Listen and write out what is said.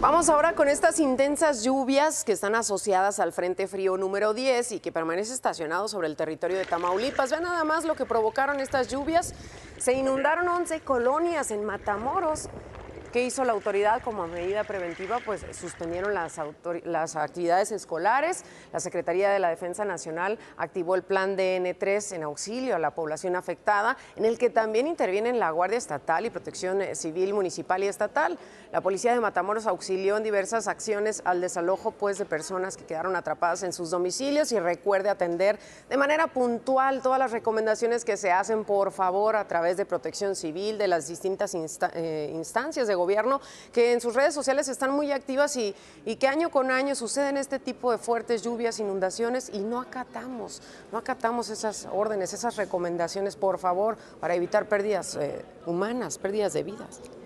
Vamos ahora con estas intensas lluvias que están asociadas al Frente Frío número 10 y que permanece estacionado sobre el territorio de Tamaulipas. Vean nada más lo que provocaron estas lluvias. Se inundaron 11 colonias en Matamoros ¿Qué hizo la autoridad como medida preventiva? Pues suspendieron las, las, actividades escolares. La Secretaría de la Defensa Nacional activó el plan DN3 en auxilio a la población afectada, en el que también intervienen la Guardia Estatal y Protección eh, Civil Municipal y Estatal. La Policía de Matamoros auxilió en diversas acciones al desalojo pues, de personas que quedaron atrapadas en sus domicilios y recuerde atender de manera puntual todas las recomendaciones que se hacen, por favor, a través de Protección Civil, de las distintas eh, instancias de gobierno, que en sus redes sociales están muy activas y, que año con año suceden este tipo de fuertes lluvias, inundaciones y no acatamos, no acatamos esas órdenes, esas recomendaciones, por favor, para evitar pérdidas eh, humanas, pérdidas de vidas.